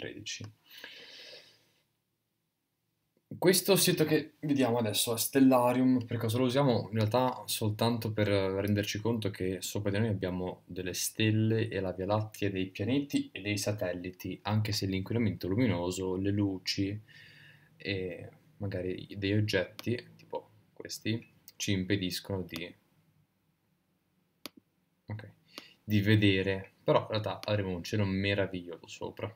13. Questo sito che vediamo adesso è Stellarium, per caso lo usiamo in realtà soltanto per renderci conto che sopra di noi abbiamo delle stelle e la Via Lattea, dei pianeti e dei satelliti, anche se l'inquinamento luminoso, le luci e magari dei oggetti, tipo questi, ci impediscono di, okay, di vedere, però in realtà avremo un cielo meraviglioso sopra.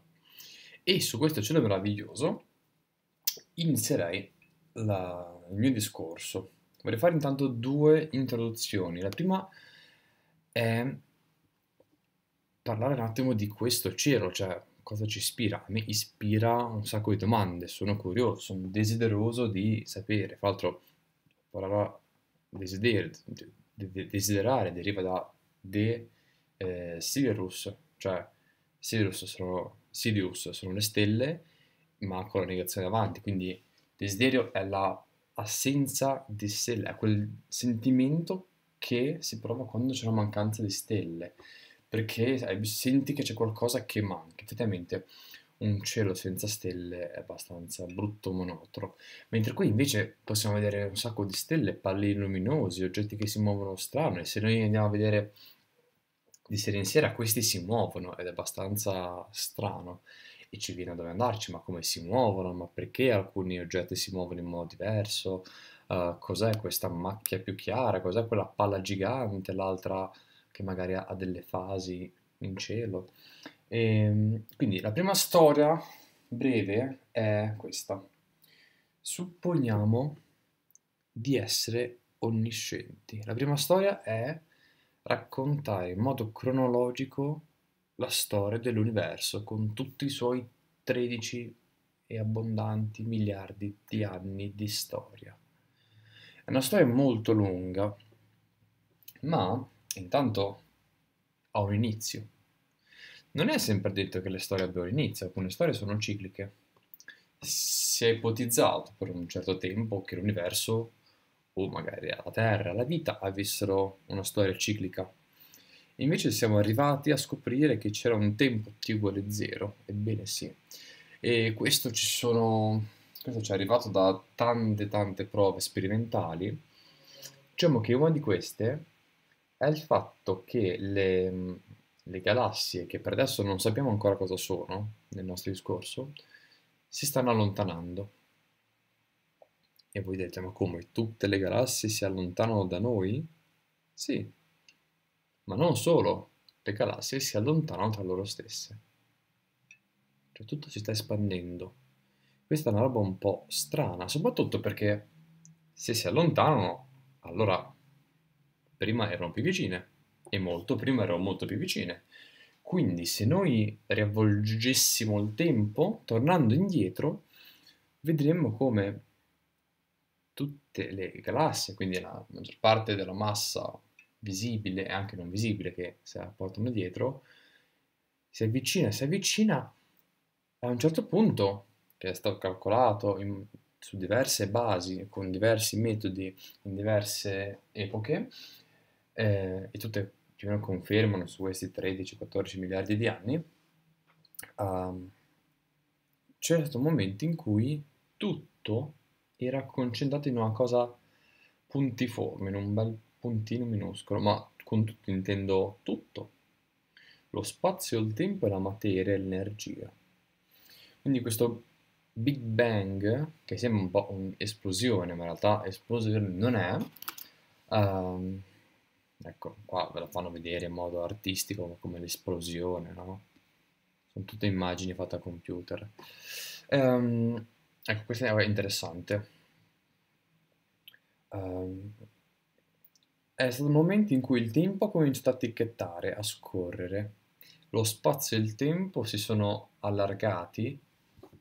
E su questo cielo meraviglioso inizierei la, il mio discorso. Vorrei fare intanto due introduzioni. La prima è parlare un attimo di questo cielo, cioè cosa ci ispira? A me ispira un sacco di domande, sono curioso, sono desideroso di sapere. Fra l'altro, la parola desider, desiderare deriva da de eh, Sirus, cioè Sirus sono Sirius sono le stelle, ma con la negazione avanti. quindi desiderio è l'assenza la di stelle, è quel sentimento che si prova quando c'è una mancanza di stelle, perché senti che c'è qualcosa che manca. Effettivamente un cielo senza stelle è abbastanza brutto, monotono. Mentre qui invece possiamo vedere un sacco di stelle, pallini luminosi, oggetti che si muovono strano e se noi andiamo a vedere di sera in sera questi si muovono ed è abbastanza strano e ci viene dove andarci, ma come si muovono, ma perché alcuni oggetti si muovono in modo diverso, uh, cos'è questa macchia più chiara, cos'è quella palla gigante, l'altra che magari ha delle fasi in cielo. E, ehm, quindi la prima storia breve è questa. Supponiamo di essere onniscienti. La prima storia è raccontare in modo cronologico la storia dell'universo con tutti i suoi 13 e abbondanti miliardi di anni di storia. È una storia molto lunga, ma intanto ha un inizio. Non è sempre detto che le storie abbiano inizio, alcune storie sono cicliche. Si è ipotizzato per un certo tempo che l'universo o magari alla Terra, alla vita, avessero una storia ciclica. Invece siamo arrivati a scoprire che c'era un tempo t uguale 0, ebbene sì. E questo ci sono questo ci è arrivato da tante tante prove sperimentali, diciamo che una di queste è il fatto che le, le, galassie, che per adesso non sappiamo ancora cosa sono nel nostro discorso, si stanno allontanando. E voi dite, ma come? Tutte le galassie si allontanano da noi? Sì, ma non solo, le galassie si allontanano tra loro stesse. Cioè tutto si sta espandendo. Questa è una roba un po' strana, soprattutto perché se si allontanano, allora prima erano più vicine e molto prima erano molto più vicine. Quindi se noi riavvolgessimo il tempo, tornando indietro, vedremmo come tutte le galassie, quindi la maggior parte della massa visibile e anche non visibile che si la portano dietro, si avvicina, si avvicina, a un certo punto, che è stato calcolato in, su diverse basi, con diversi metodi, in diverse epoche, eh, e tutte più o meno confermano su questi 13-14 miliardi di anni, um, c'è stato un momento in cui tutto era concentrato in una cosa puntiforme, in un bel puntino minuscolo, ma con tutto intendo tutto. Lo spazio, il tempo e la materia e l'energia. Quindi questo Big Bang, che sembra un po' un'esplosione, ma in realtà esplosione non è, um, ecco, qua ve la fanno vedere in modo artistico come l'esplosione, no? Sono tutte immagini fatte a computer. Um, ecco, questa è interessante. Ehm, è stato il momento in cui il tempo ha cominciato a ticchettare, a scorrere. Lo spazio e il tempo si sono allargati,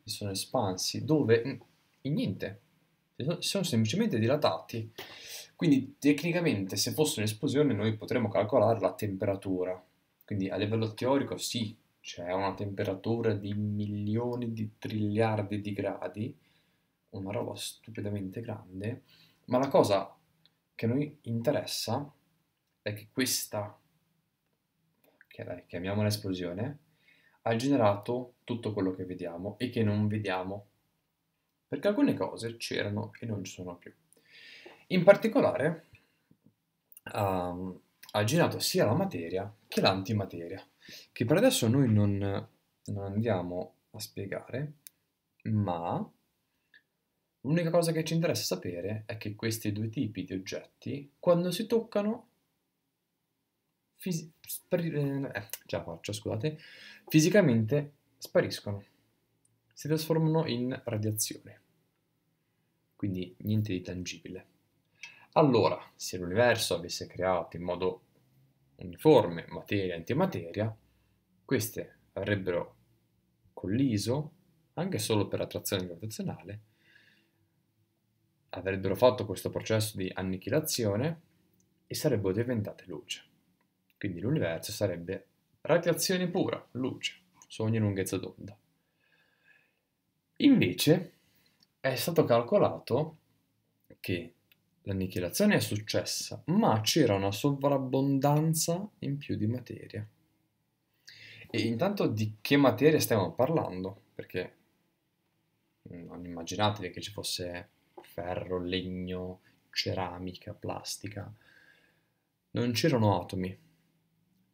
si sono espansi, dove in niente, si sono, si sono semplicemente dilatati. Quindi tecnicamente se fosse un'esplosione noi potremmo calcolare la temperatura. Quindi a livello teorico sì, c'è una temperatura di milioni di triliardi di gradi, una roba stupidamente grande, ma la cosa che noi interessa è che questa, che chiamiamo l'esplosione, ha generato tutto quello che vediamo e che non vediamo. Perché alcune cose c'erano e non ci sono più. In particolare, um, ha generato sia la materia che l'antimateria, che per adesso noi non, non andiamo a spiegare, ma L'unica cosa che ci interessa sapere è che questi due tipi di oggetti, quando si toccano, fisi eh, faccio, scusate, fisicamente spariscono, si trasformano in radiazione. Quindi niente di tangibile. Allora, se l'universo avesse creato in modo uniforme materia e antimateria, queste avrebbero colliso, anche solo per attrazione gravitazionale, avrebbero fatto questo processo di annichilazione e sarebbero diventate luce. Quindi l'universo sarebbe radiazione pura, luce, su ogni lunghezza d'onda. Invece è stato calcolato che l'annichilazione è successa, ma c'era una sovrabbondanza in più di materia. E intanto di che materia stiamo parlando? Perché mm, non immaginatevi che ci fosse ferro, legno, ceramica, plastica. Non c'erano atomi.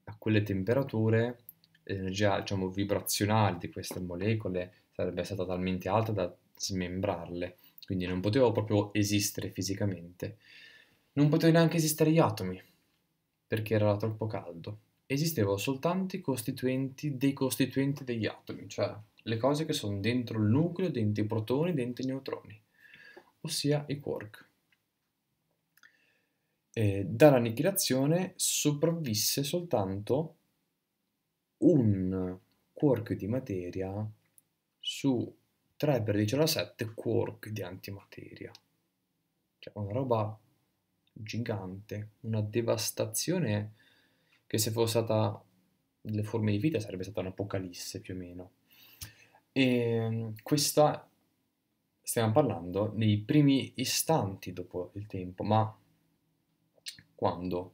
A quelle temperature l'energia diciamo, vibrazionale di queste molecole sarebbe stata talmente alta da smembrarle, quindi non potevo proprio esistere fisicamente. Non potevano neanche esistere gli atomi, perché era troppo caldo. Esistevano soltanto i costituenti dei costituenti degli atomi, cioè le cose che sono dentro il nucleo, dentro i protoni, dentro i neutroni ossia i quark. Eh, dall'annichilazione sopravvisse soltanto un quark di materia su 3 per 17 quark di antimateria. Cioè una roba gigante, una devastazione che se fosse stata delle forme di vita sarebbe stata un'apocalisse più o meno. E ehm, questa stiamo parlando nei primi istanti dopo il tempo, ma quando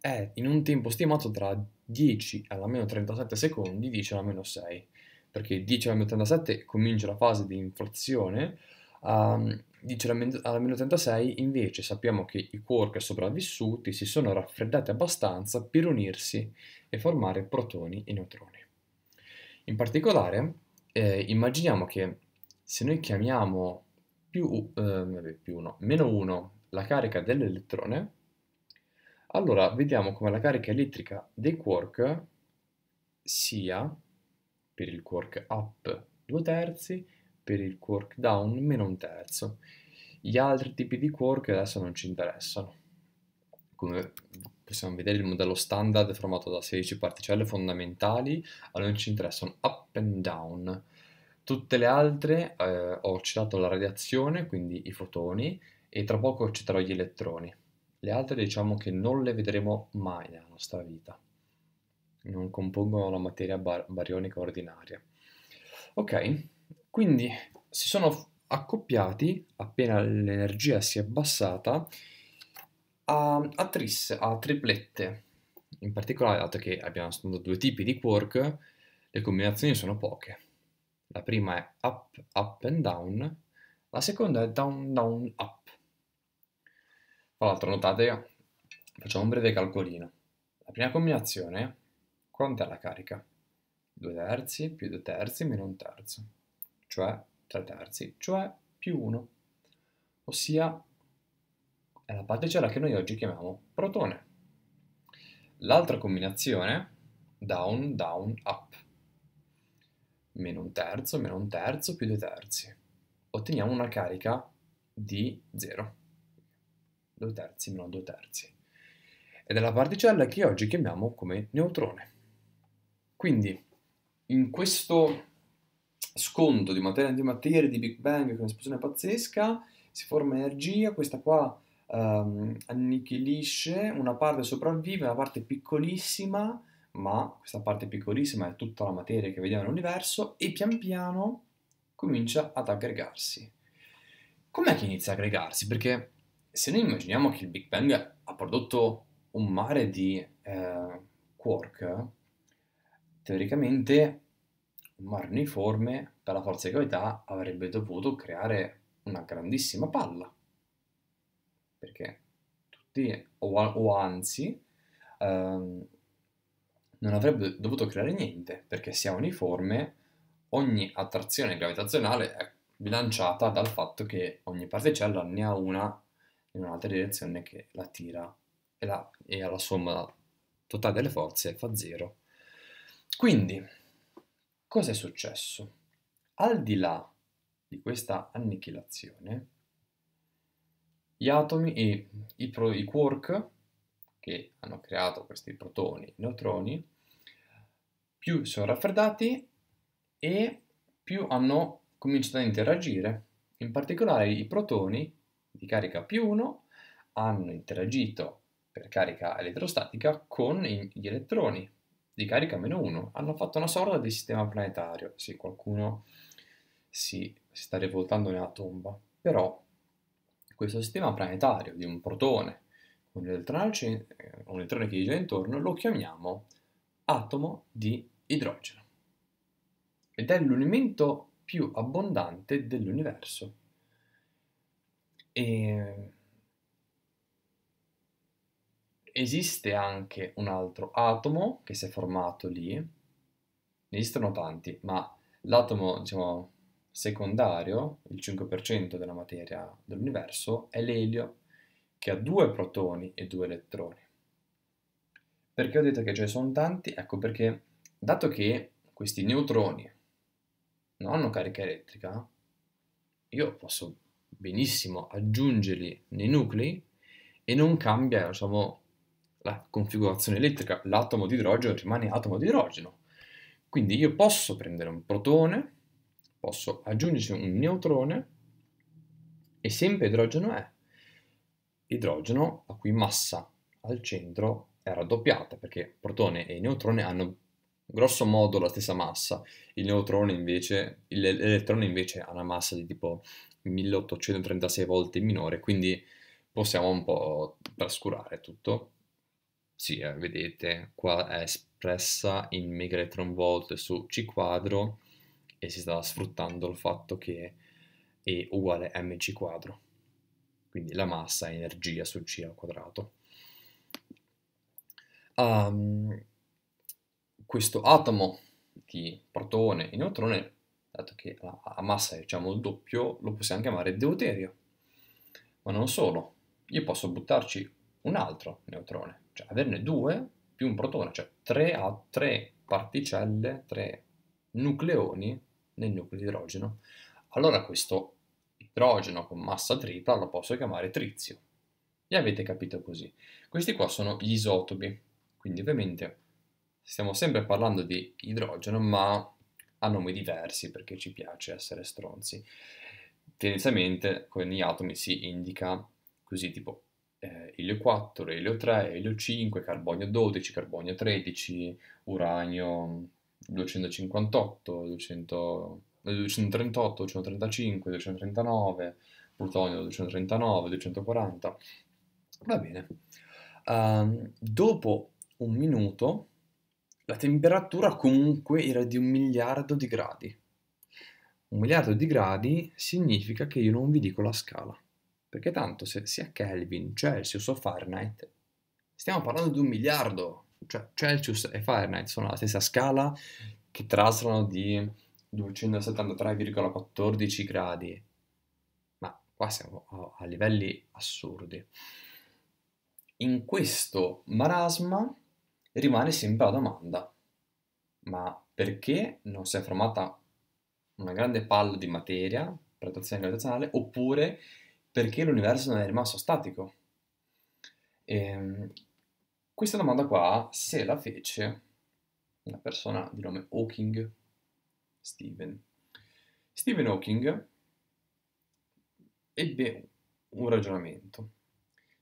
è in un tempo stimato tra 10 alla meno 37 secondi, 10 alla meno 6, perché 10 alla meno 37 comincia la fase di inflazione, um, ehm, 10 alla meno 36 invece sappiamo che i quark sopravvissuti si sono raffreddati abbastanza per unirsi e formare protoni e neutroni. In particolare, eh, immaginiamo che se noi chiamiamo più, eh, più no, meno 1 la carica dell'elettrone, allora vediamo come la carica elettrica dei quark sia per il quark up 2 terzi, per il quark down meno un terzo. Gli altri tipi di quark adesso non ci interessano. Come possiamo vedere il modello standard è formato da 16 particelle fondamentali, allora non ci interessano up and down. Tutte le altre eh, ho citato la radiazione, quindi i fotoni, e tra poco citerò gli elettroni. Le altre diciamo che non le vedremo mai nella nostra vita. Non compongono la materia bar barionica ordinaria. Ok, quindi si sono accoppiati, appena l'energia si è abbassata, a, a, tris, a triplette. In particolare, dato che abbiamo due tipi di quark, le combinazioni sono poche la prima è up, up and down, la seconda è down, down, up. Tra l'altro notate, facciamo un breve calcolino. La prima combinazione, quant'è la carica? 2 terzi più 2 terzi meno 1 terzo, cioè 3 terzi, cioè più 1, ossia è la particella che noi oggi chiamiamo protone. L'altra combinazione, down, down, up, meno un terzo, meno un terzo, più due terzi. Otteniamo una carica di 0. 2 terzi meno 2 terzi. Ed è la particella che oggi chiamiamo come neutrone. Quindi, in questo sconto di materia e antimateria di Big Bang che è un'esplosione pazzesca, si forma energia, questa qua um, annichilisce, una parte sopravvive, una parte piccolissima, ma questa parte piccolissima è tutta la materia che vediamo nell'universo e pian piano comincia ad aggregarsi. Com'è che inizia ad aggregarsi? Perché se noi immaginiamo che il Big Bang ha prodotto un mare di eh, quark, teoricamente un mare uniforme per la forza di gravità avrebbe dovuto creare una grandissima palla. Perché tutti, o, o anzi, ehm, non avrebbe dovuto creare niente, perché sia uniforme, ogni attrazione gravitazionale è bilanciata dal fatto che ogni particella ne ha una in un'altra direzione che la tira e, la, e alla somma totale delle forze fa zero. Quindi, cosa è successo? Al di là di questa annichilazione, gli atomi e i, i, i quark che hanno creato questi protoni e neutroni più si sono raffreddati e più hanno cominciato ad interagire. In particolare i protoni di carica più 1 hanno interagito per carica elettrostatica con gli elettroni di carica meno 1. Hanno fatto una sorta di sistema planetario. se qualcuno si, si sta rivoltando nella tomba. Però questo sistema planetario di un protone un elettrone, eh, un elettrone che gira intorno lo chiamiamo atomo di idrogeno ed è l'elemento più abbondante dell'universo. E... Ehm, esiste anche un altro atomo che si è formato lì, ne esistono tanti, ma l'atomo diciamo, secondario, il 5% della materia dell'universo, è l'elio che ha due protoni e due elettroni. Perché ho detto che ce ne sono tanti? Ecco perché dato che questi neutroni non hanno carica elettrica, io posso benissimo aggiungerli nei nuclei e non cambia diciamo, la configurazione elettrica, l'atomo di idrogeno rimane atomo di idrogeno. Quindi io posso prendere un protone, posso aggiungere un neutrone e sempre idrogeno è. Idrogeno la cui massa al centro è raddoppiata perché protone e neutrone hanno grosso modo la stessa massa, il neutrone invece, l'elettrone invece ha una massa di tipo 1836 volte minore, quindi possiamo un po' trascurare tutto. Sì, eh, vedete, qua è espressa in mega electron volt su C quadro e si sta sfruttando il fatto che è uguale a mc quadro, quindi la massa è energia su C al quadrato. Um, questo atomo di protone e neutrone, dato che la massa è diciamo il doppio, lo possiamo chiamare deuterio. Ma non solo, io posso buttarci un altro neutrone, cioè averne due più un protone, cioè tre, a, tre particelle, tre nucleoni nel nucleo di idrogeno. Allora questo idrogeno con massa tripla lo posso chiamare trizio. E avete capito così. Questi qua sono gli isotopi, quindi ovviamente Stiamo sempre parlando di idrogeno, ma a nomi diversi perché ci piace essere stronzi. Tendenzialmente con gli atomi si indica così tipo eh, Elio 4, Elio 3, Elio 5, carbonio 12, carbonio 13, uranio 258, 200, 238, 235, 239, plutonio 239, 240. Va bene. Um, dopo un minuto la temperatura comunque era di un miliardo di gradi. Un miliardo di gradi significa che io non vi dico la scala, perché tanto se sia Kelvin, Celsius o Fahrenheit, stiamo parlando di un miliardo, cioè Celsius e Fahrenheit sono la stessa scala che traslano di 273,14 gradi, ma qua siamo a livelli assurdi. In questo marasma rimane sempre la domanda, ma perché non si è formata una grande palla di materia per attrazione gravitazionale oppure perché l'universo non è rimasto statico? E, ehm, questa domanda qua se la fece una persona di nome Hawking, Stephen. Stephen Hawking ebbe un ragionamento.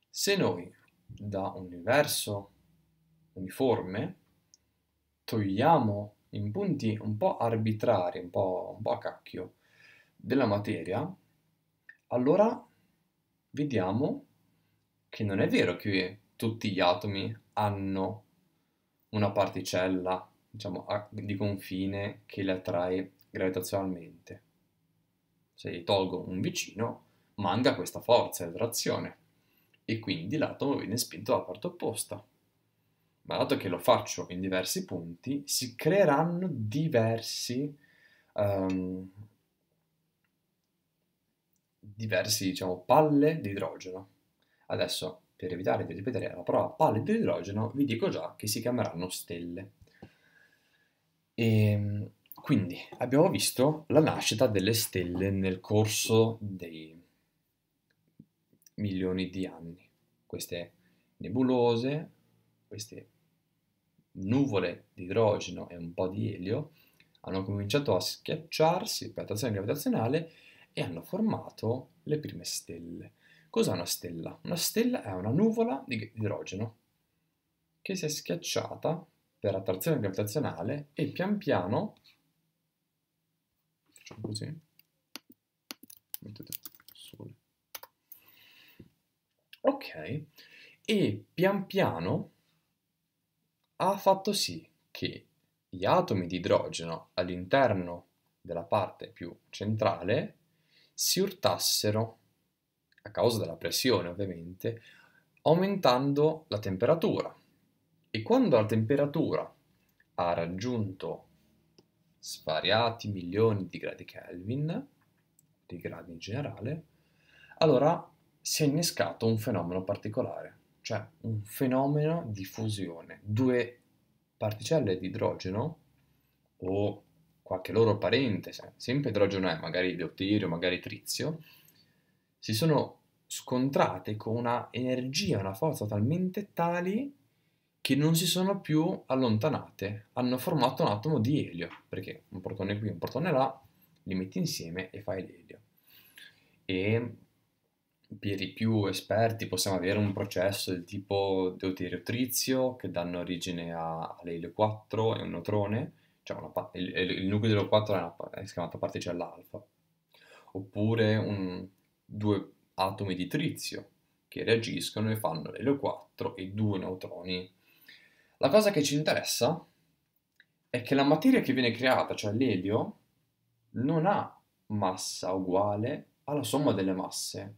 Se noi da un universo uniforme, togliamo in punti un po' arbitrari, un po', un po' a cacchio della materia, allora vediamo che non è vero che tutti gli atomi hanno una particella, diciamo, di confine che le attrae gravitazionalmente. Se gli tolgo un vicino, manca questa forza di attrazione e quindi l'atomo viene spinto dalla parte opposta ma dato che lo faccio in diversi punti, si creeranno diversi, um, diversi diciamo, palle di idrogeno. Adesso, per evitare di ripetere la parola palle di idrogeno, vi dico già che si chiameranno stelle. E, ehm, quindi abbiamo visto la nascita delle stelle nel corso dei milioni di anni. Queste nebulose, queste nuvole di idrogeno e un po' di elio hanno cominciato a schiacciarsi per attrazione gravitazionale e hanno formato le prime stelle. Cos'è una stella? Una stella è una nuvola di idrogeno che si è schiacciata per attrazione gravitazionale e pian piano facciamo così mettete sole ok e pian piano ha fatto sì che gli atomi di idrogeno all'interno della parte più centrale si urtassero, a causa della pressione ovviamente, aumentando la temperatura. E quando la temperatura ha raggiunto svariati milioni di gradi Kelvin, di gradi in generale, allora si è innescato un fenomeno particolare cioè un fenomeno di fusione. Due particelle di idrogeno o qualche loro parente, sempre idrogeno è, magari deuterio, magari trizio, si sono scontrate con una energia, una forza talmente tali che non si sono più allontanate, hanno formato un atomo di elio, perché un protone qui, un protone là, li metti insieme e fai l'elio. E per i più esperti possiamo avere un processo del tipo deuterio-trizio che danno origine a- all'elio 4 e un neutrone, cioè pa- il, il, nucleo dell'elio 4 è, una, è chiamata particella alfa, oppure un, due atomi di trizio che reagiscono e fanno l'elio 4 e due neutroni. La cosa che ci interessa è che la materia che viene creata, cioè l'elio, non ha massa uguale alla somma delle masse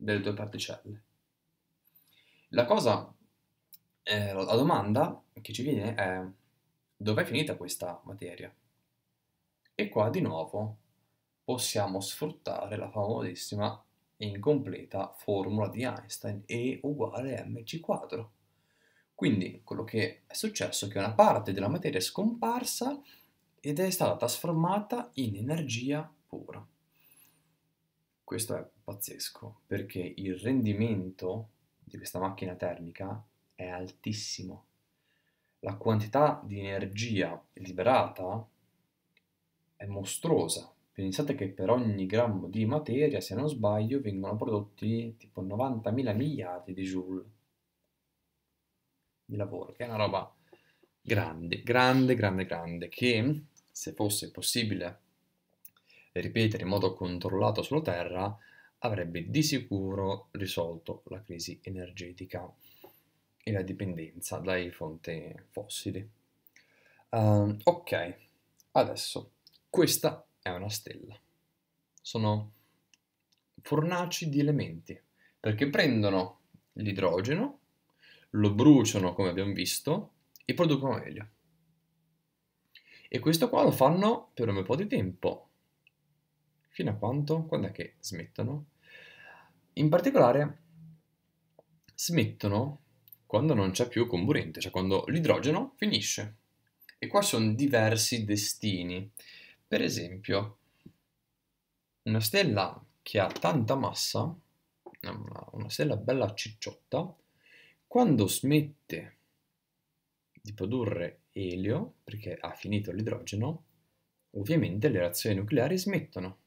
delle tue particelle. La cosa, eh, la domanda che ci viene è dov'è finita questa materia? E qua di nuovo possiamo sfruttare la famosissima e incompleta formula di Einstein E uguale mc quadro. Quindi quello che è successo è che una parte della materia è scomparsa ed è stata trasformata in energia pura. Questo è pazzesco perché il rendimento di questa macchina termica è altissimo. La quantità di energia liberata è mostruosa. Pensate che per ogni grammo di materia, se non sbaglio, vengono prodotti tipo 90.000 miliardi di joule di lavoro, che è una roba grande, grande, grande, grande, che se fosse possibile ripetere in modo controllato sulla Terra, avrebbe di sicuro risolto la crisi energetica e la dipendenza dai fonti fossili. Uh, ok, adesso questa è una stella. Sono fornaci di elementi perché prendono l'idrogeno, lo bruciano come abbiamo visto e producono elio. E questo qua lo fanno per un po' di tempo, Fino a quanto? Quando è che smettono? In particolare smettono quando non c'è più comburente, cioè quando l'idrogeno finisce. E qua sono diversi destini. Per esempio, una stella che ha tanta massa, una, stella bella cicciotta, quando smette di produrre elio, perché ha finito l'idrogeno, ovviamente le reazioni nucleari smettono.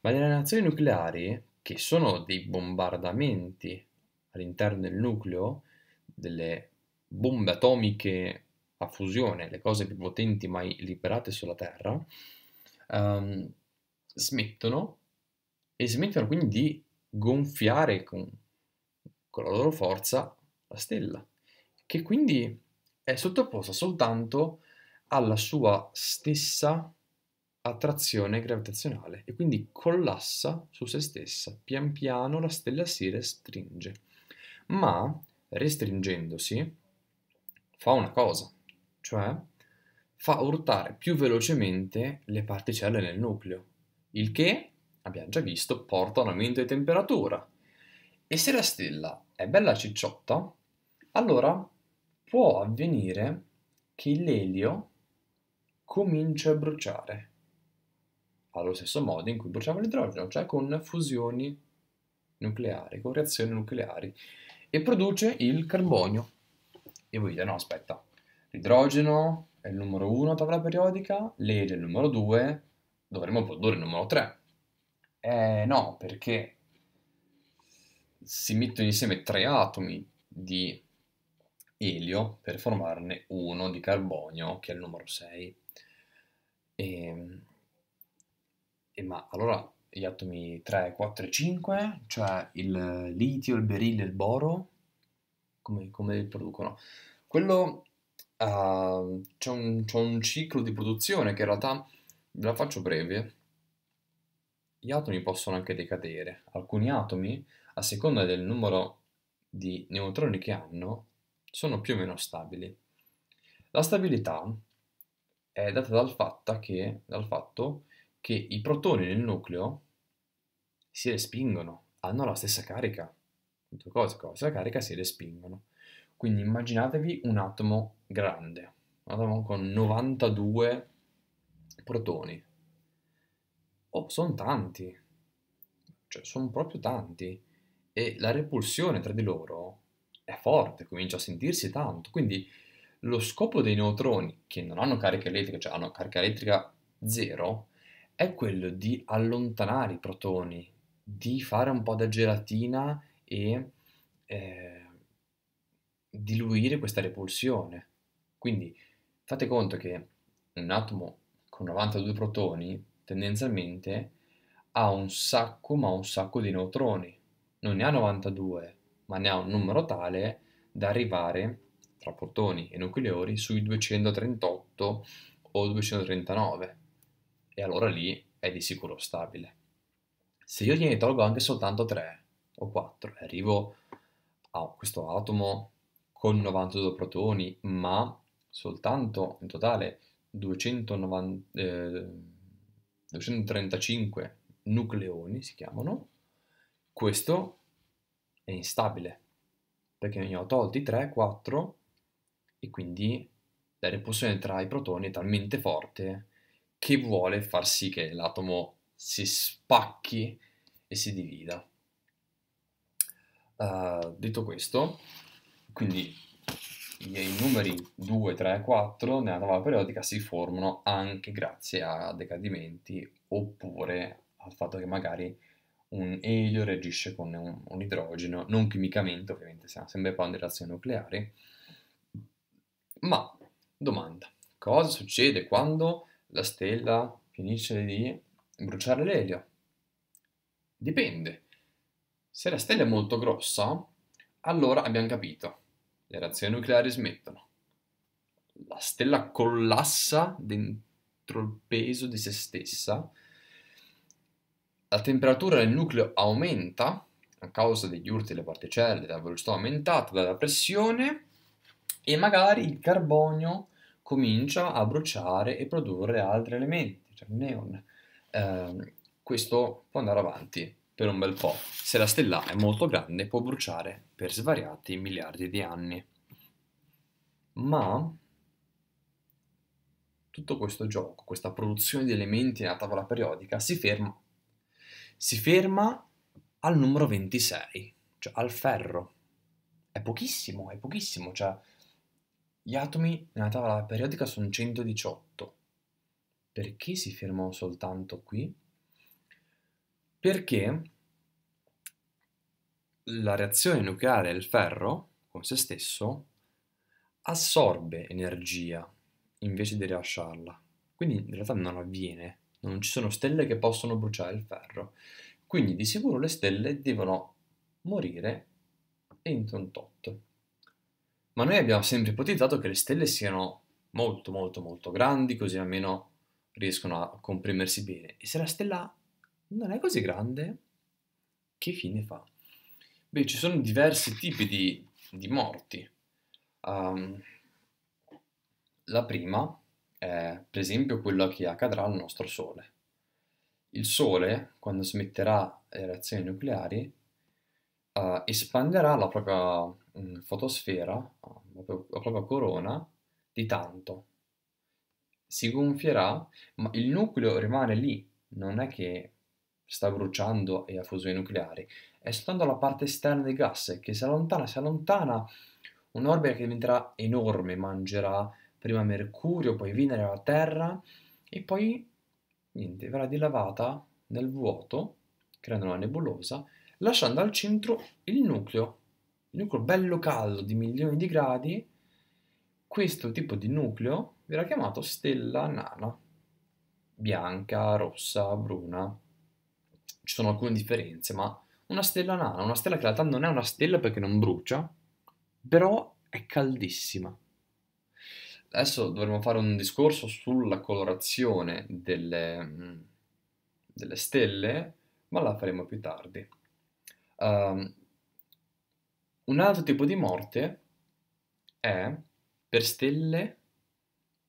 Ma le reazioni nucleari, che sono dei bombardamenti all'interno del nucleo, delle bombe atomiche a fusione, le cose più potenti mai liberate sulla Terra, um, smettono e smettono quindi di gonfiare con, con la loro forza la stella, che quindi è sottoposta soltanto alla sua stessa attrazione gravitazionale e quindi collassa su se stessa. Pian piano la stella si restringe, ma restringendosi fa una cosa, cioè fa urtare più velocemente le particelle nel nucleo, il che, abbiamo già visto, porta a un aumento di temperatura. E se la stella è bella cicciotta, allora può avvenire che l'elio comincia a bruciare allo stesso modo in cui bruciamo l'idrogeno, cioè con fusioni nucleari, con reazioni nucleari, e produce il carbonio. E voi dite, no, aspetta, l'idrogeno è il numero 1 a tavola periodica, l'elio è il numero 2, dovremmo produrre il numero 3. Eh no, perché si mettono insieme tre atomi di elio per formarne uno di carbonio, che è il numero 6. E ehm, e ma allora gli atomi 3, 4 e 5, cioè il litio, il berillo e il boro, come, come li producono? Quello uh, c'è, un, un, ciclo di produzione che in realtà, ve la faccio breve, gli atomi possono anche decadere. Alcuni atomi, a seconda del numero di neutroni che hanno, sono più o meno stabili. La stabilità è data dal, fatto che, dal fatto che i protoni nel nucleo si respingono, hanno la stessa carica. Tutte cose con la stessa carica si respingono. Quindi immaginatevi un atomo grande, un atomo con 92 protoni. Oh, sono tanti, cioè sono proprio tanti. E la repulsione tra di loro è forte, comincia a sentirsi tanto. Quindi lo scopo dei neutroni, che non hanno carica elettrica, cioè hanno carica elettrica zero, è quello di allontanare i protoni, di fare un po' da gelatina e eh, diluire questa repulsione. Quindi fate conto che un atomo con 92 protoni tendenzialmente ha un sacco, ma un sacco di neutroni. Non ne ha 92, ma ne ha un numero tale da arrivare tra protoni e nucleori sui 238 o 239 e allora lì è di sicuro stabile. Se io gliene tolgo anche soltanto 3 o 4 e arrivo a questo atomo con 92 protoni, ma soltanto in totale 290, eh, 235 nucleoni si chiamano, questo è instabile perché ne ho tolti 3, 4 e quindi la repulsione tra i protoni è talmente forte che vuole far sì che l'atomo si spacchi e si divida. Uh, detto questo, quindi i numeri 2, 3 e 4 nella tavola periodica si formano anche grazie a decadimenti oppure al fatto che magari un elio reagisce con un, un idrogeno, non chimicamente ovviamente, siamo sempre poi in reazioni nucleare. Ma domanda, cosa succede quando la stella finisce di bruciare l'elio. Dipende. Se la stella è molto grossa, allora abbiamo capito. Le reazioni nucleari smettono. La stella collassa dentro il peso di se stessa. La temperatura del nucleo aumenta a causa degli urti delle particelle, della velocità aumentata, della pressione e magari il carbonio comincia a bruciare e produrre altri elementi, cioè il neon. Eh, questo può andare avanti per un bel po'. Se la stella è molto grande può bruciare per svariati miliardi di anni. Ma tutto questo gioco, questa produzione di elementi nella tavola periodica si ferma. Si ferma al numero 26, cioè al ferro. È pochissimo, è pochissimo, cioè gli atomi nella tavola periodica sono 118. Perché si fermò soltanto qui? Perché la reazione nucleare del ferro con se stesso assorbe energia invece di rilasciarla. Quindi in realtà non avviene, non ci sono stelle che possono bruciare il ferro. Quindi di sicuro le stelle devono morire entro un tot ma noi abbiamo sempre ipotizzato che le stelle siano molto molto molto grandi, così almeno riescono a comprimersi bene. E se la stella non è così grande, che fine fa? Beh, ci sono diversi tipi di, di morti. Um, la prima è, per esempio, quella che accadrà al nostro Sole. Il Sole, quando smetterà le reazioni nucleari, uh, espanderà la propria mh, fotosfera, la ah, propria corona, di tanto. Si gonfierà, ma il nucleo rimane lì, non è che sta bruciando e ha fusioni nucleari, è soltanto la parte esterna dei gas che si allontana, si allontana, un'orbita che diventerà enorme, mangerà prima Mercurio, poi Venere, la Terra e poi niente, verrà dilavata nel vuoto, creando una nebulosa, lasciando al centro il nucleo nucleo bello caldo di milioni di gradi, questo tipo di nucleo verrà chiamato stella nana, bianca, rossa, bruna. Ci sono alcune differenze, ma una stella nana, una stella che in realtà non è una stella perché non brucia, però è caldissima. Adesso dovremmo fare un discorso sulla colorazione delle, mm, delle stelle, ma la faremo più tardi. Um, un altro tipo di morte è per stelle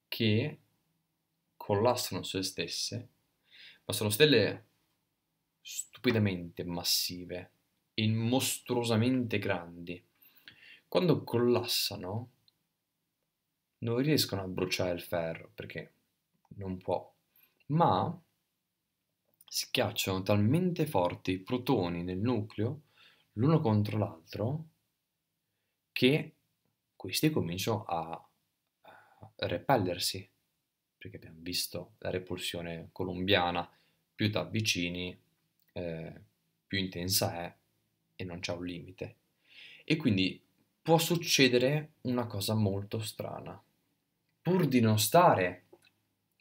che collassano su se stesse, ma sono stelle stupidamente massive e mostruosamente grandi. Quando collassano non riescono a bruciare il ferro perché non può, ma schiacciano talmente forte i protoni nel nucleo l'uno contro l'altro che questi cominciano a repellersi, perché abbiamo visto la repulsione colombiana, più ti avvicini, eh, più intensa è e non c'è un limite. E quindi può succedere una cosa molto strana. Pur di non stare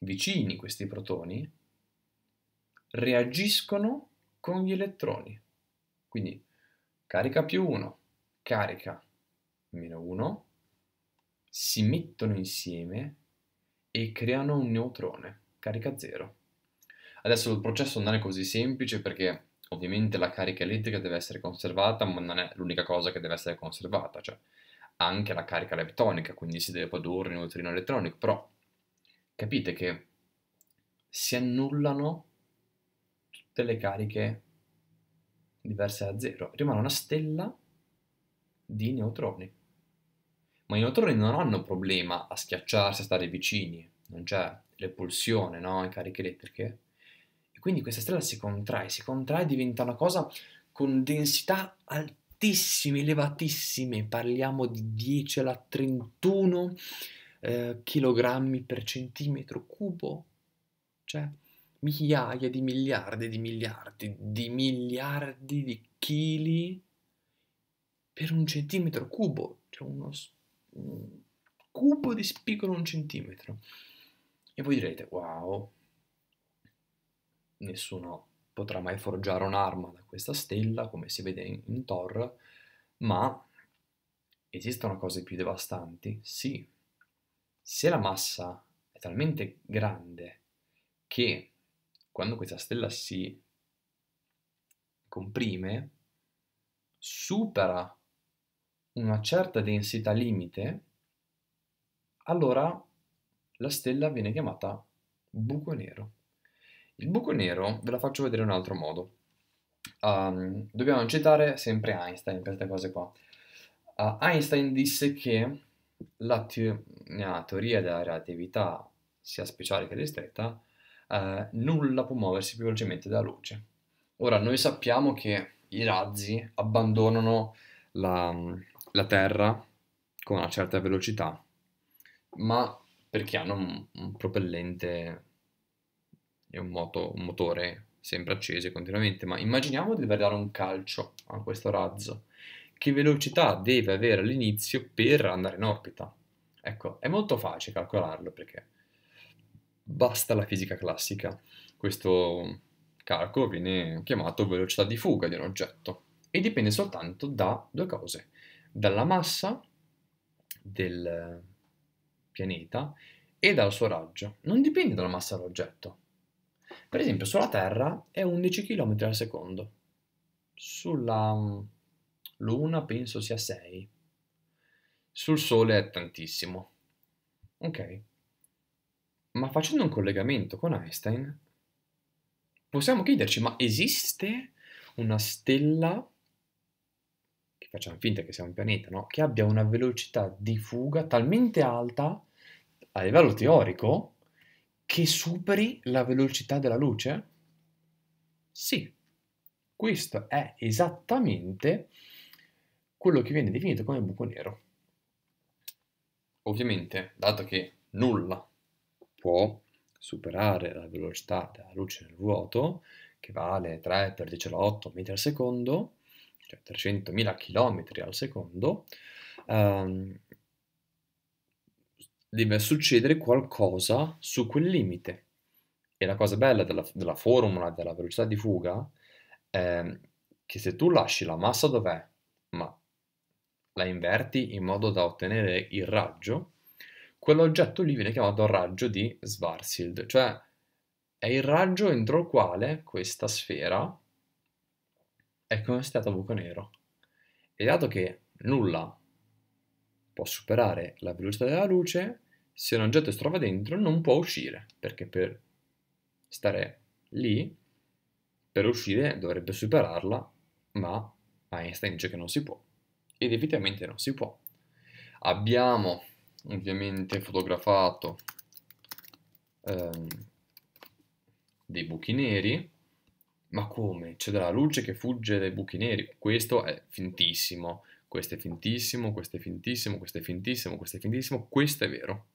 vicini questi protoni, reagiscono con gli elettroni. Quindi carica più uno, carica meno 1, si mettono insieme e creano un neutrone, carica 0. Adesso il processo non è così semplice perché ovviamente la carica elettrica deve essere conservata, ma non è l'unica cosa che deve essere conservata, cioè anche la carica leptonica, quindi si deve produrre un neutrino elettronico, però capite che si annullano tutte le cariche diverse da zero, rimane una stella di neutroni ma i motori non hanno problema a schiacciarsi, a stare vicini, non c'è repulsione no? in cariche elettriche. E quindi questa stella si contrae, si contrae e diventa una cosa con densità altissime, elevatissime, parliamo di 10 alla 31 eh, kg per centimetro cubo, cioè migliaia di miliardi di miliardi di miliardi di chili per un centimetro cubo, cioè uno spazio cubo di spigolo un centimetro. E voi direte, wow, nessuno potrà mai forgiare un'arma da questa stella, come si vede in, in Thor, ma esistono cose più devastanti? Sì. Se la massa è talmente grande che quando questa stella si comprime, supera una certa densità limite, allora la stella viene chiamata buco nero. Il buco nero ve la faccio vedere in un altro modo. Um, dobbiamo citare sempre Einstein per queste cose qua. Uh, Einstein disse che la te teoria della relatività, sia speciale che ristretta, uh, nulla può muoversi più velocemente della luce. Ora, noi sappiamo che i razzi abbandonano la, la Terra con una certa velocità, ma perché hanno un, un propellente e un, moto, un motore sempre acceso continuamente. Ma immaginiamo di dover dare un calcio a questo razzo. Che velocità deve avere all'inizio per andare in orbita? Ecco, è molto facile calcolarlo perché basta la fisica classica. Questo calcolo viene chiamato velocità di fuga di un oggetto e dipende soltanto da due cose dalla massa del pianeta e dal suo raggio. Non dipende dalla massa dell'oggetto. Per esempio, sulla Terra è 11 km al secondo, sulla mm, Luna penso sia 6, sul Sole è tantissimo. Ok, ma facendo un collegamento con Einstein, possiamo chiederci, ma esiste una stella facciamo finta che sia un pianeta, no? che abbia una velocità di fuga talmente alta a livello teorico che superi la velocità della luce? Sì, questo è esattamente quello che viene definito come buco nero. Ovviamente, dato che nulla può superare la velocità della luce nel vuoto, che vale 3 per 10 alla 8 metri al secondo, cioè 300.000 km al secondo, ehm, deve succedere qualcosa su quel limite. E la cosa bella della, della formula della velocità di fuga è ehm, che se tu lasci la massa dov'è, ma la inverti in modo da ottenere il raggio, quell'oggetto lì viene chiamato raggio di Schwarzschild, cioè è il raggio entro il quale questa sfera è come se considerato buco nero. E dato che nulla può superare la velocità della luce, se un oggetto si trova dentro non può uscire, perché per stare lì, per uscire dovrebbe superarla, ma Einstein dice che non si può. Ed effettivamente non si può. Abbiamo ovviamente fotografato ehm, dei buchi neri, ma come? C'è della luce che fugge dai buchi neri. Questo è fintissimo. Questo è fintissimo, questo è fintissimo, questo è fintissimo, questo è fintissimo. Questo è vero.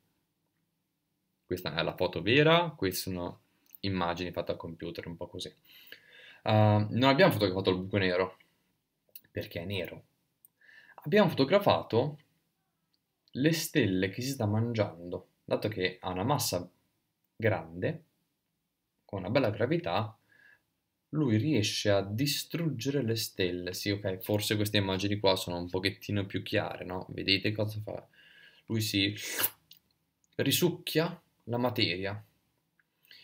Questa è la foto vera, queste sono immagini fatte al computer, un po' così. Uh, non abbiamo fotografato il buco nero, perché è nero. Abbiamo fotografato le stelle che si sta mangiando, dato che ha una massa grande, con una bella gravità, lui riesce a distruggere le stelle. Sì, ok, forse queste immagini qua sono un pochettino più chiare, no? Vedete cosa fa? Lui si risucchia la materia.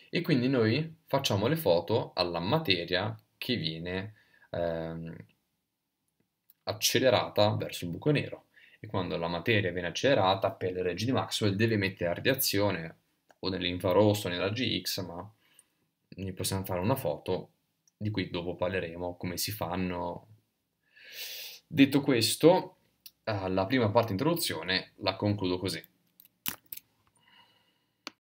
E quindi noi facciamo le foto alla materia che viene ehm, accelerata verso il buco nero. E quando la materia viene accelerata per le leggi di Maxwell deve emettere radiazione o nell'infrarosso, nella GX, ma ne possiamo fare una foto di cui dopo parleremo come si fanno. Detto questo, eh, la prima parte introduzione la concludo così.